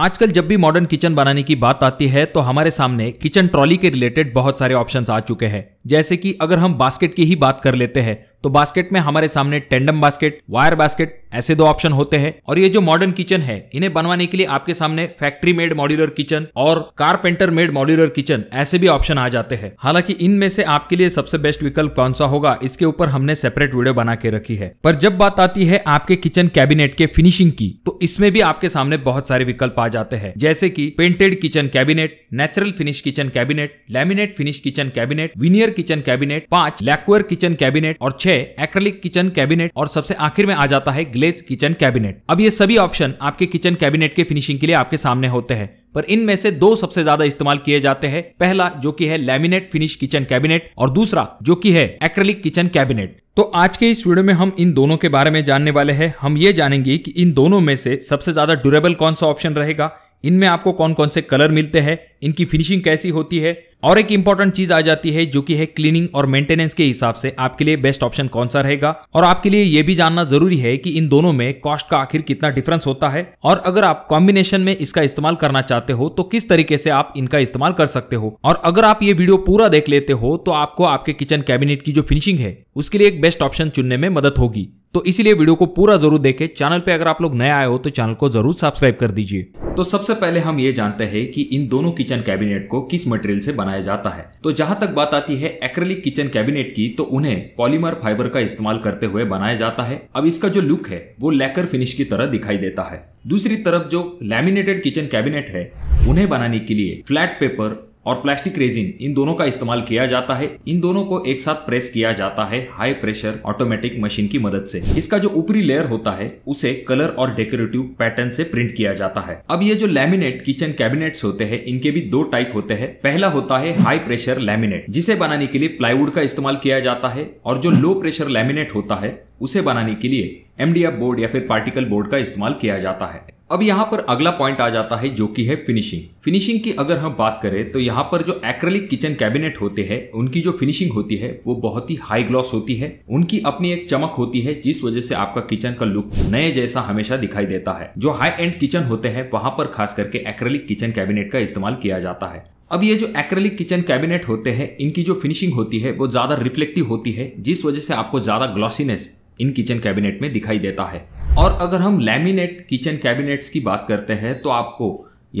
आजकल जब भी मॉडर्न किचन बनाने की बात आती है तो हमारे सामने किचन ट्रॉली के रिलेटेड बहुत सारे ऑप्शन आ चुके हैं जैसे कि अगर हम बास्केट की ही बात कर लेते हैं तो बास्केट में हमारे सामने टेंडम बास्केट वायर बास्केट ऐसे दो ऑप्शन होते हैं और ये जो मॉडर्न किचन है इन्हें बनवाने के लिए आपके सामने फैक्ट्री मेड मॉड्यूलर किचन और कारपेंटर मेड मॉड्यूलर किचन ऐसे भी ऑप्शन आ जाते हैं हालांकि इनमें से आपके लिए सबसे बेस्ट विकल्प कौन सा होगा इसके ऊपर हमने सेपरेट वीडियो बना के रखी है पर जब बात आती है आपके किचन कैबिनेट के फिनिशिंग की तो इसमें भी आपके सामने बहुत सारे विकल्प आ जाते हैं जैसे की painted kitchen cabinet natural finish kitchen cabinet laminate finish kitchen cabinet veneer kitchen cabinet पांच लैक्वर किचन कैबिनेट और छह एक्रेलिक किचन कैबिनेट और सबसे आखिर में आ जाता है ग्लेज किचन कैबिनेट अब ये सभी ऑप्शन आपके किचन कैबिनेट के फिनिशिंग के लिए आपके सामने होते हैं पर इनमें से दो सबसे ज्यादा इस्तेमाल किए जाते हैं पहला जो कि है लैमिनेट फिनिश किचन कैबिनेट और दूसरा जो कि है एक्रेलिक किचन कैबिनेट तो आज के इस वीडियो में हम इन दोनों के बारे में जानने वाले हैं हम ये जानेंगे कि इन दोनों में से सबसे ज्यादा ड्यूरेबल कौन सा ऑप्शन रहेगा इनमें आपको कौन कौन से कलर मिलते हैं इनकी फिनिशिंग कैसी होती है और एक इंपॉर्टेंट चीज आ जाती है जो कि है क्लीनिंग और मेंटेनेंस के हिसाब से आपके लिए बेस्ट ऑप्शन कौन सा रहेगा और आपके लिए यह भी जानना जरूरी है कि इन दोनों में कॉस्ट का आखिर कितना डिफरेंस होता है और अगर आप कॉम्बिनेशन में इसका इस्तेमाल करना चाहते हो तो किस तरीके से आप इनका इस्तेमाल कर सकते हो और अगर आप ये वीडियो पूरा देख लेते हो तो आपको आपके किचन कैबिनेट की जो फिनिशिंग है उसके लिए एक बेस्ट ऑप्शन चुनने में मदद होगी तो इसीलिए वीडियो को पूरा जरूर देखें चैनल पे अगर आप लोग नए आए हो तो चैनल को जरूर सब्सक्राइब कर दीजिए तो सबसे पहले हम ये जानते हैं कि इन दोनों किचन कैबिनेट को किस मटेरियल से बनाया जाता है तो जहां तक बात आती है एक्रेलिक किचन कैबिनेट की तो उन्हें पॉलीमर फाइबर का इस्तेमाल करते हुए बनाया जाता है अब इसका जो लुक है वो लेकर फिनिश की तरह दिखाई देता है दूसरी तरफ जो लैमिनेटेड किचन कैबिनेट है उन्हें बनाने के लिए फ्लैट पेपर और प्लास्टिक रेजिन इन दोनों का इस्तेमाल किया जाता है इन दोनों को एक साथ प्रेस किया जाता है हाई प्रेशर ऑटोमेटिक मशीन की मदद से इसका जो ऊपरी लेयर होता है उसे कलर और डेकोरेटिव पैटर्न से प्रिंट किया जाता है अब ये जो लैमिनेट किचन कैबिनेट्स होते हैं इनके भी दो टाइप होते हैं पहला होता है हाई प्रेशर लैमिनेट जिसे बनाने के लिए प्लाईवुड का इस्तेमाल किया जाता है और जो लो प्रेशर लैमिनेट होता है उसे बनाने के लिए एमडीएफ बोर्ड या फिर पार्टिकल बोर्ड का इस्तेमाल किया जाता है अब यहाँ पर अगला पॉइंट आ जाता है जो कि है फिनिशिंग फिनिशिंग की अगर हम बात करें तो यहाँ पर जो एक्रेलिक किचन कैबिनेट होते हैं उनकी जो फिनिशिंग होती है वो बहुत ही हाई ग्लॉस होती है उनकी अपनी एक चमक होती है जिस वजह से आपका किचन का लुक नए जैसा हमेशा दिखाई देता है जो हाई एंड किचन होते हैं वहां पर खास करके एक्रेलिक किचन कैबिनेट का इस्तेमाल किया जाता है अब ये जो एक्रेलिक किचन कैबिनेट होते हैं इनकी जो फिनिशिंग होती है वो ज्यादा रिफ्लेक्टिव होती है जिस वजह से आपको ज्यादा ग्लॉसीनेस इन किचन कैबिनेट में दिखाई देता है और अगर हम लैमिनेट किचन कैबिनेट्स की बात करते हैं तो आपको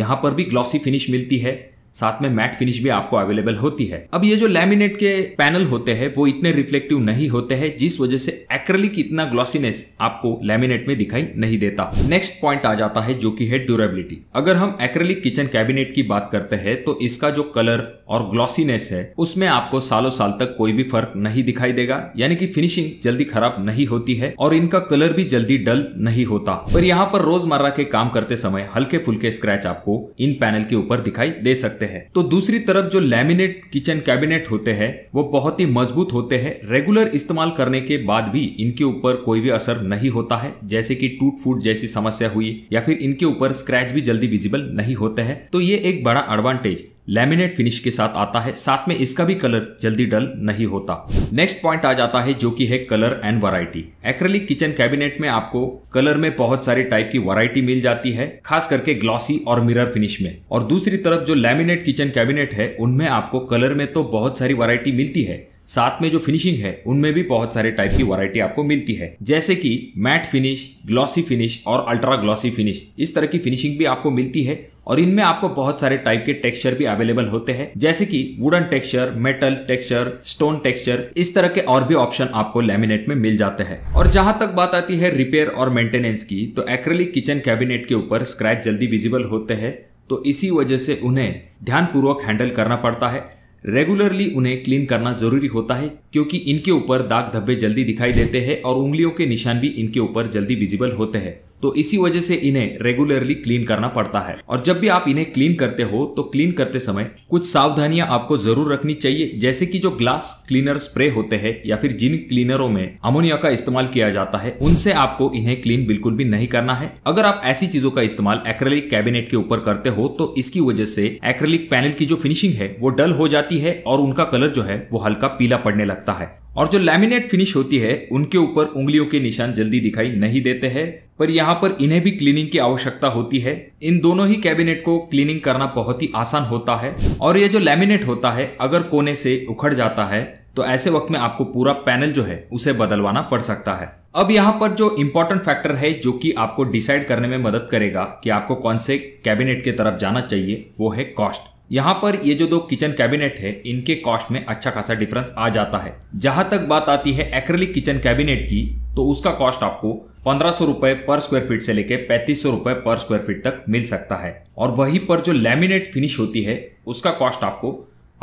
यहाँ पर भी ग्लॉसी फिनिश मिलती है साथ में मैट फिनिश भी आपको अवेलेबल होती है अब ये जो लैमिनेट के पैनल होते हैं वो इतने रिफ्लेक्टिव नहीं होते हैं जिस वजह से एक्रेलिक इतना ग्लॉसीनेस आपको लैमिनेट में दिखाई नहीं देता नेक्स्ट पॉइंट आ जाता है जो की है ड्यूरेबिलिटी अगर हम एक्रेलिक किचन कैबिनेट की बात करते हैं तो इसका जो कलर और ग्लॉसीनेस है उसमें आपको सालों साल तक कोई भी फर्क नहीं दिखाई देगा यानी कि फिनिशिंग जल्दी खराब नहीं होती है और इनका कलर भी जल्दी डल नहीं होता पर यहाँ पर रोजमर्रा के काम करते समय हल्के फुल्के स्क्रैच आपको इन पैनल के ऊपर दिखाई दे सकते हैं हैं तो दूसरी तरफ जो लैमिनेट किचन कैबिनेट होते हैं वो बहुत ही मजबूत होते हैं रेगुलर इस्तेमाल करने के बाद भी इनके ऊपर कोई भी असर नहीं होता है जैसे कि टूट फूट जैसी समस्या हुई या फिर इनके ऊपर स्क्रैच भी जल्दी विजिबल नहीं होते हैं तो ये एक बड़ा एडवांटेज लैमिनेट फिनिश के साथ आता है साथ में इसका भी कलर जल्दी डल नहीं होता नेक्स्ट पॉइंट आ जाता है जो कि है colour and variety acrylic kitchen cabinet में आपको कलर में बहुत सारे टाइप की वैरायटी मिल जाती है खास करके ग्लॉसी और मिरर फिनिश में और दूसरी तरफ जो लैमिनेट किचन कैबिनेट है उनमें आपको कलर में तो बहुत सारी वरायटी मिलती है साथ में जो फिनिशिंग है उनमें भी बहुत सारे टाइप की वैरायटी आपको मिलती है जैसे कि मैट फिनिश ग्लॉसी फिनिश और अल्ट्रा ग्लॉसी फिनिश इस तरह की फिनिशिंग भी आपको मिलती है और इनमें आपको बहुत सारे टाइप के टेक्सचर भी अवेलेबल होते हैं जैसे कि wooden texture metal texture stone texture इस तरह के और भी ऑप्शन आपको लेमिनेट में मिल जाते हैं और जहां तक बात आती है रिपेयर और मेंटेनेंस की तो एक्रेलिक किचन कैबिनेट के ऊपर स्क्रैच जल्दी विजिबल होते हैं तो इसी वजह से उन्हें ध्यानपूर्वक हैंडल करना पड़ता है रेगुलरली उन्हें क्लीन करना जरूरी होता है क्योंकि इनके ऊपर दाग धब्बे जल्दी दिखाई देते हैं और उंगलियों के निशान भी इनके ऊपर जल्दी विजिबल होते हैं तो इसी वजह से इन्हें रेगुलरली क्लीन करना पड़ता है और जब भी आप इन्हें क्लीन करते हो तो क्लीन करते समय कुछ सावधानियां आपको जरूर रखनी चाहिए जैसे कि जो ग्लास क्लीनर स्प्रे होते हैं या फिर जिन क्लीनरों में अमोनिया का इस्तेमाल किया जाता है उनसे आपको इन्हें क्लीन बिल्कुल भी नहीं करना है अगर आप ऐसी चीजों का इस्तेमाल एक्रेलिक कैबिनेट के ऊपर करते हो तो इसकी वजह से एक्रेलिक पैनल की जो फिनिशिंग है वो डल हो जाती है और उनका कलर जो है वो हल्का पीला पड़ने लगता है और जो लैमिनेट फिनिश होती है उनके ऊपर उंगलियों के निशान जल्दी दिखाई नहीं देते हैं पर यहाँ पर इन्हें भी क्लीनिंग की आवश्यकता होती है इन दोनों ही कैबिनेट को क्लीनिंग करना बहुत ही आसान होता है और ये जो लैमिनेट होता है अगर कोने से उखड़ जाता है तो ऐसे वक्त में आपको पूरा पैनल जो है उसे बदलवाना पड़ सकता है अब यहाँ पर जो इम्पोर्टेंट फैक्टर है जो कि आपको डिसाइड करने में मदद करेगा कि आपको कौन से कैबिनेट की तरफ जाना चाहिए वो है कॉस्ट यहाँ पर ये जो दो किचन कैबिनेट है इनके कॉस्ट में अच्छा खासा डिफरेंस आ जाता है जहां तक बात आती है एक्रेलिक किचन कैबिनेट की तो उसका कॉस्ट आपको पंद्रह सौ रुपए पर स्क्वायर फीट से लेकर पैंतीस सौ रुपए पर स्क्वायर फीट तक मिल सकता है और वहीं पर जो लैमिनेट फिनिश होती है उसका कॉस्ट आपको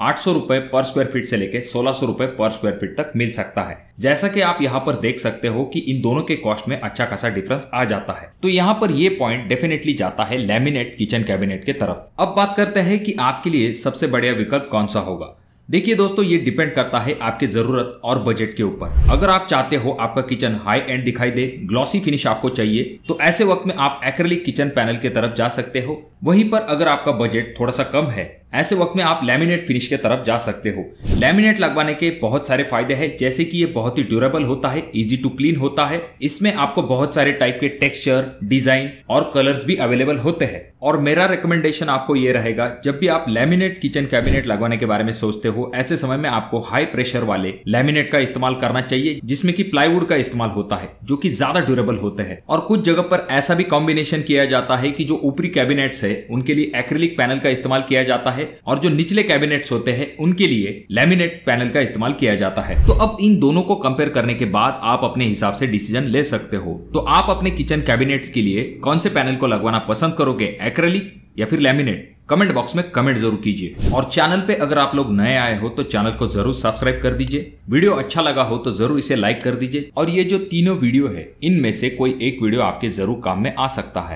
आठ सौ रुपए पर स्क्वायर फीट से लेकर सोलह सौ रुपए पर स्क्वायर फीट तक मिल सकता है जैसा कि आप यहाँ पर देख सकते हो कि इन दोनों के कॉस्ट में अच्छा खासा डिफरेंस आ जाता है तो यहाँ पर ये पॉइंट डेफिनेटली जाता है लेमिनेट किचन कैबिनेट के तरफ अब बात करते हैं कि आपके लिए सबसे बढ़िया विकल्प कौन सा होगा देखिए दोस्तों ये डिपेंड करता है आपके जरूरत और बजट के ऊपर अगर आप चाहते हो आपका किचन हाई एंड दिखाई दे ग्लॉसी फिनिश आपको चाहिए तो ऐसे वक्त में आप एक्रेलिक किचन पैनल के तरफ जा सकते हो वहीं पर अगर आपका बजट थोड़ा सा कम है ऐसे वक्त में आप लैमिनेट फिनिश के तरफ जा सकते हो लैमिनेट लगवाने के बहुत सारे फायदे हैं जैसे कि ये बहुत ही ड्यूरेबल होता है इजी टू क्लीन होता है इसमें आपको बहुत सारे टाइप के टेक्सचर डिजाइन और कलर्स भी अवेलेबल होते हैं और मेरा रिकमेंडेशन आपको ये रहेगा जब भी आप लेमिनेट किचन कैबिनेट लगवाने के बारे में सोचते हो ऐसे समय में आपको हाई प्रेशर वाले लेमिनेट का इस्तेमाल करना चाहिए जिसमें कि प्लाईवुड का इस्तेमाल होता है जो कि ज्यादा ड्यूरेबल होते हैं और कुछ जगह पर ऐसा भी कॉम्बिनेशन किया जाता है कि जो ऊपरी कैबिनेट्स है उनके लिए एक्रिलिक पैनल का इस्तेमाल किया जाता है और जो निचले कैबिनेट्स होते हैं उनके लिए लेमिनेट पैनल का इस्तेमाल किया जाता है तो अब इन दोनों को कंपेयर करने के बाद आप अपने हिसाब से डिसीजन ले सकते हो तो आप अपने किचन कैबिनेट्स के लिए कौन से पैनल को लगवाना पसंद करोगे एक्रेलिक या फिर लैमिनेट कमेंट बॉक्स में कमेंट जरूर कीजिए और चैनल पे अगर आप लोग नए आए हो तो चैनल को जरूर सब्सक्राइब कर दीजिए वीडियो अच्छा लगा हो तो जरूर इसे लाइक कर दीजिए और ये जो तीनों वीडियो है इनमें से कोई एक वीडियो आपके जरूर काम में आ सकता है